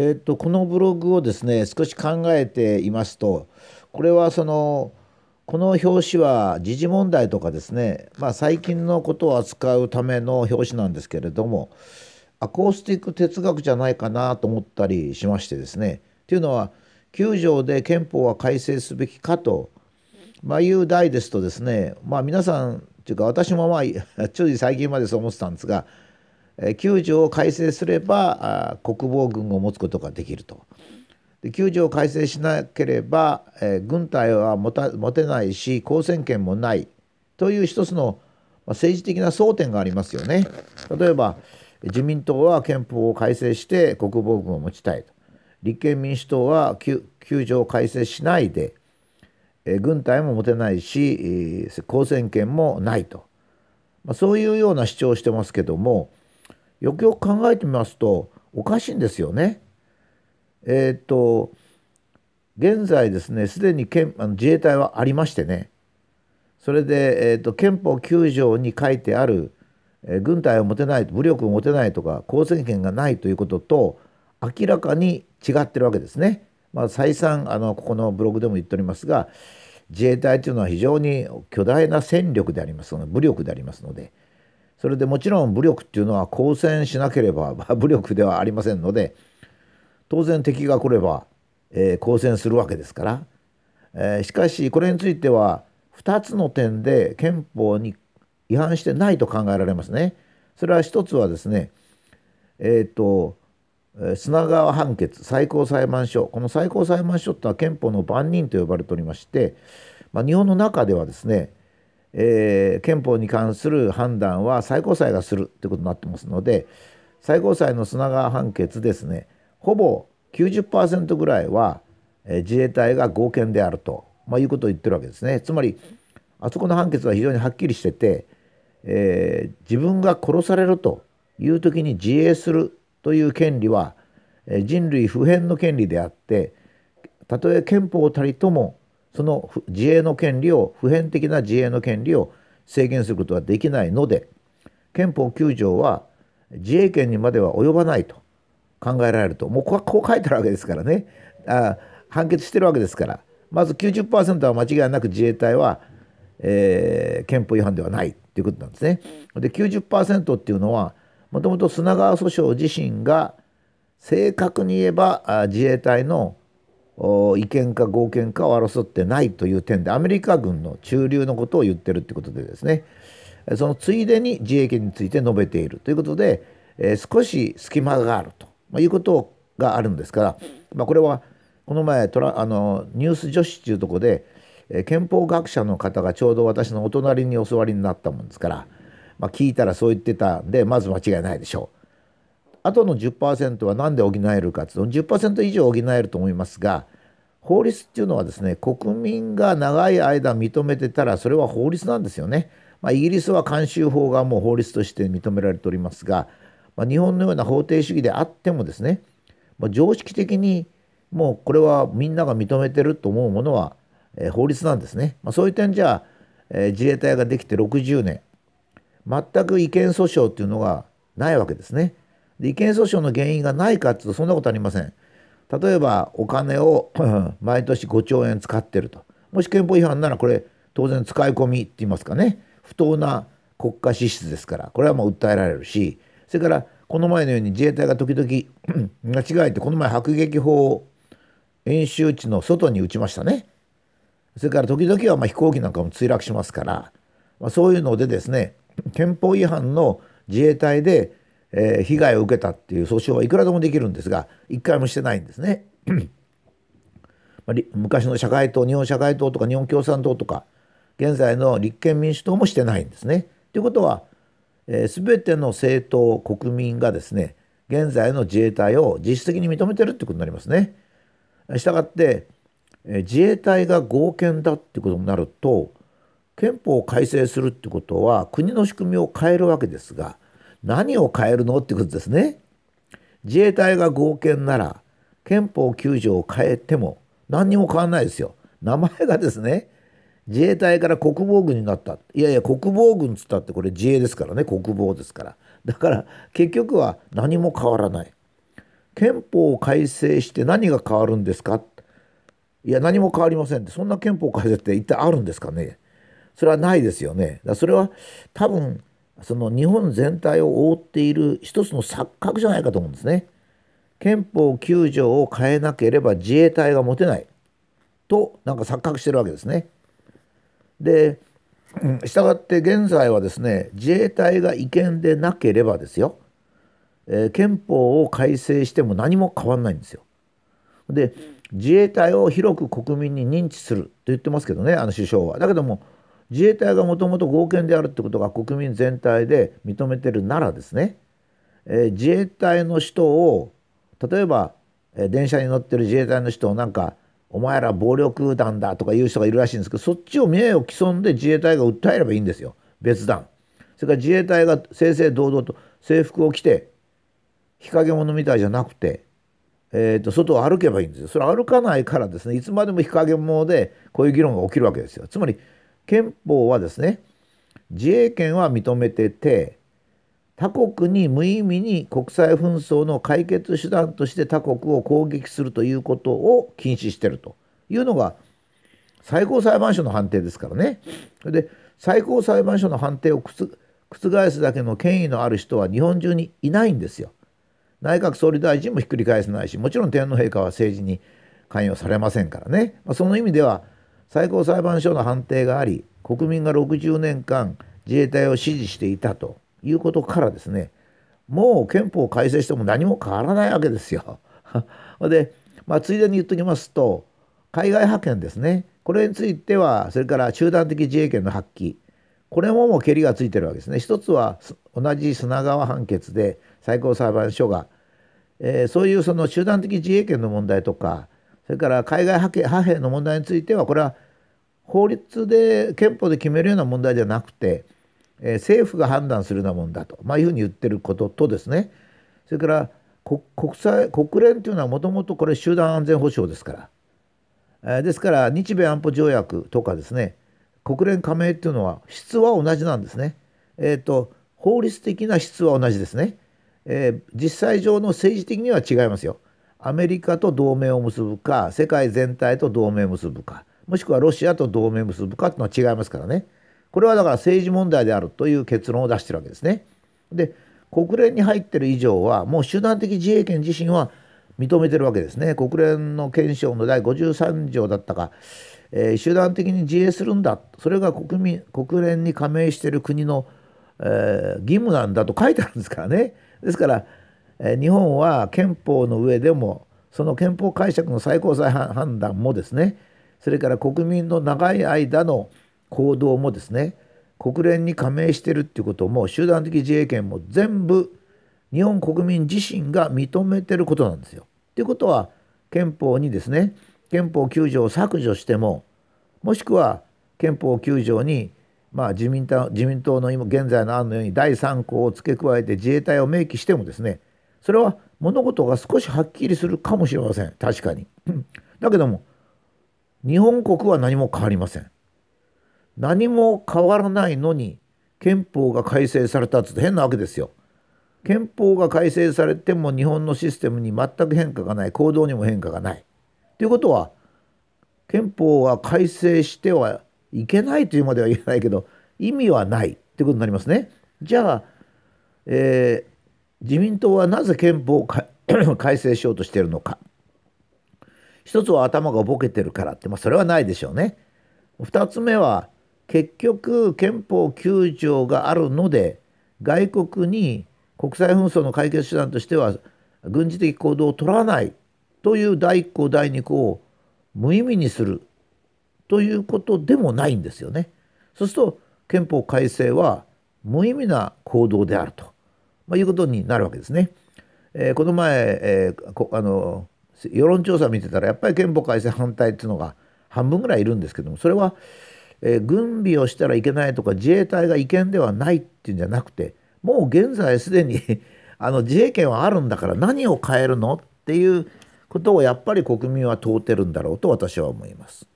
えっと、このブログをですね少し考えていますとこれはそのこの表紙は時事問題とかですね、まあ、最近のことを扱うための表紙なんですけれどもアコースティック哲学じゃないかなと思ったりしましてですねというのは9条で憲法は改正すべきかと、まあ、いう題ですとですね、まあ、皆さんというか私もまあ ょい最近までそう思ってたんですが9条を改正すれば国防軍を持つことができると。で9条を改正しなければ、え軍隊は持た持てないし公選権もないという一つの政治的な争点がありますよね。例えば自民党は憲法を改正して国防軍を持ちたいと立憲民主党は 9, 9条を改正しないで、え軍隊も持てないし、交公選権もないと、まあ、そういうような主張をしてますけども。よくよく考えてみますとおかしいんですよね。えー、っと現在ですねすでに憲あの自衛隊はありましてねそれで、えー、っと憲法9条に書いてある、えー、軍隊を持てない武力を持てないとか抗戦権がないということと明らかに違ってるわけですね。まあ、再三あのここのブログでも言っておりますが自衛隊というのは非常に巨大な戦力でありますので武力でありますので。それでもちろん武力っていうのは交戦しなければ 武力ではありませんので当然敵が来れば、えー、交戦するわけですから、えー、しかしこれについては2つの点で憲法に違反してないと考えられますね。それは一つはですね、えっ、ー、と砂川判決最高裁判所この最高裁判所とては憲法の番人と呼ばれておりまして、まあ、日本の中ではですねえー、憲法に関する判断は最高裁がするということになってますので最高裁の砂川判決ですねほぼ90%ぐらいは、えー、自衛隊が合憲であると、まあ、いうことを言ってるわけですね。つまりあそこの判決は非常にはっきりしてて、えー、自分が殺されるという時に自衛するという権利は、えー、人類普遍の権利であってたとえ憲法たりともその自衛の権利を普遍的な自衛の権利を制限することはできないので憲法9条は自衛権にまでは及ばないと考えられるともうこはこう書いてあるわけですからねあ判決してるわけですからまず90%は間違いなく自衛隊は、えー、憲法違反ではないということなんですね。で90%っていうのはもともと砂川訴訟自身が正確に言えば自衛隊の違憲か合憲かを争ってないという点でアメリカ軍の駐留のことを言ってるってことでですねそのついでに自衛権について述べているということで、えー、少し隙間があるということがあるんですから、まあ、これはこの前トラあのニュース女子っていうとこで、えー、憲法学者の方がちょうど私のお隣にお座りになったもんですから、まあ、聞いたらそう言ってたんでまず間違いないでしょう。あとの10%は何で補えるかというと10%以上補えると思いますが法律っていうのはですね国民が長い間認めてたらそれは法律なんですよね。まあ、イギリスは慣習法がもう法律として認められておりますが、まあ、日本のような法定主義であってもですね、まあ、常識的にもうこれはみんなが認めてると思うものは、えー、法律なんですね。まあ、そういう点じゃえー、自衛隊ができて60年全く違憲訴訟っていうのがないわけですね。で違訴訟の原因がないかっていうとそんなことありません例えばお金を 毎年5兆円使ってるともし憲法違反ならこれ当然使い込みって言いますかね不当な国家支出ですからこれはもう訴えられるしそれからこの前のように自衛隊が時々 間違えてこの前迫撃砲を演習地の外に撃ちましたねそれから時々はま飛行機なんかも墜落しますから、まあ、そういうのでですね憲法違反の自衛隊でえー、被害を受けたっていう訴訟はいくらでもできるんですが一回もしてないんですね。昔の社会党日本社会党とか日本共産党とか現在の立憲民主党もしてないんですね。ということは、えー、全ての政党国民がですね現在の自衛隊を実質的に認めてるってことになりますね。したがって、えー、自衛隊が合憲だってことになると憲法を改正するってことは国の仕組みを変えるわけですが何を変えるのってことですね。自衛隊が合憲なら憲法9条を変えても何にも変わんないですよ。名前がですね自衛隊から国防軍になったいやいや国防軍っつったってこれ自衛ですからね国防ですからだから結局は何も変わらない憲法を改正して何が変わるんですかいや何も変わりませんってそんな憲法改正って一体あるんですかねそれはないですよねだそれは多分その日本全体を覆っている一つの錯覚じゃないかと思うんですね。憲法9条を変えなければ自衛隊が持てないとなんか錯覚してるわけですね。で従って現在はですね自衛隊が違憲でなければですよ、えー、憲法を改正しても何も変わんないんですよ。で自衛隊を広く国民に認知すると言ってますけどねあの首相は。だけども自衛隊がもともと合憲であるってことが国民全体で認めてるならですね、えー、自衛隊の人を例えば、えー、電車に乗ってる自衛隊の人をなんかお前ら暴力団だとかいう人がいるらしいんですけどそっちを名誉毀損で自衛隊が訴えればいいんですよ別段。それから自衛隊が正々堂々と制服を着て日陰者みたいじゃなくて、えー、と外を歩けばいいんですよ。それ歩かないからですねいつまでも日陰者でこういう議論が起きるわけですよ。つまり憲法はですね自衛権は認めてて他国に無意味に国際紛争の解決手段として他国を攻撃するということを禁止してるというのが最高裁判所の判定ですからね。で最高裁判所の判定を覆すだけの権威のある人は日本中にいないんですよ。内閣総理大臣もひっくり返せないしもちろん天皇陛下は政治に関与されませんからね、まその意味では最高裁判所の判定があり国民が60年間自衛隊を支持していたということからですねもう憲法改正しても何も変わらないわけですよ。で、まあ、ついでに言っときますと海外派遣ですねこれについてはそれから集団的自衛権の発揮これももうけりがついてるわけですね。一つは同じ砂川判決で最高裁判所が、えー、そういうその集団的自衛権の問題とかそれから海外派兵の問題についてはこれは法律で憲法で決めるような問題じゃなくて、えー、政府が判断するようなもんだと、まあ、いうふうに言ってることとですねそれから国際国連というのはもともとこれ集団安全保障ですから、えー、ですから日米安保条約とかですね国連加盟っていうのは質は同じなんですね。えーと、と法律的な質は同じですね、えー、実際上の政治的には違いますよ。アメリカと同盟を結ぶか世界全体と同盟を結ぶかもしくはロシアと同盟を結ぶかというのは違いますからねこれはだから政治問題であるという結論を出してるわけですね。で国連に入ってる以上はもう集団的自衛権自身は認めてるわけですね。国連の憲章の第53条だったか、えー、集団的に自衛するんだそれが国民国連に加盟している国の、えー、義務なんだと書いてあるんですからね。ですから日本は憲法の上でもその憲法解釈の最高裁判断もですねそれから国民の長い間の行動もですね国連に加盟してるっていうことも集団的自衛権も全部日本国民自身が認めてることなんですよ。ということは憲法にですね憲法9条を削除してももしくは憲法9条に、まあ、自民党自民党の今現在の案のように第3項を付け加えて自衛隊を明記してもですねそれは物事が少しはっきりするかもしれません確かに だけども日本国は何も変わりません何も変わらないのに憲法が改正されたって変なわけですよ憲法が改正されても日本のシステムに全く変化がない行動にも変化がないということは憲法は改正してはいけないというまでは言えないけど意味はないということになりますね。じゃあ、え自民党はなぜ憲法を 改正しようとしているのか一つは頭がボケてるからって、まあ、それはないでしょうね二つ目は結局憲法9条があるので外国に国際紛争の解決手段としては軍事的行動を取らないという第1項第2項を無意味にするということでもないんですよね。そうすると憲法改正は無意味な行動であるとまあ、いうことになるわけですね。えー、この前、えー、あの世論調査見てたらやっぱり憲法改正反対っていうのが半分ぐらいいるんですけどもそれは、えー、軍備をしたらいけないとか自衛隊が違憲ではないっていうんじゃなくてもう現在すでに あの自衛権はあるんだから何を変えるのっていうことをやっぱり国民は問うてるんだろうと私は思います。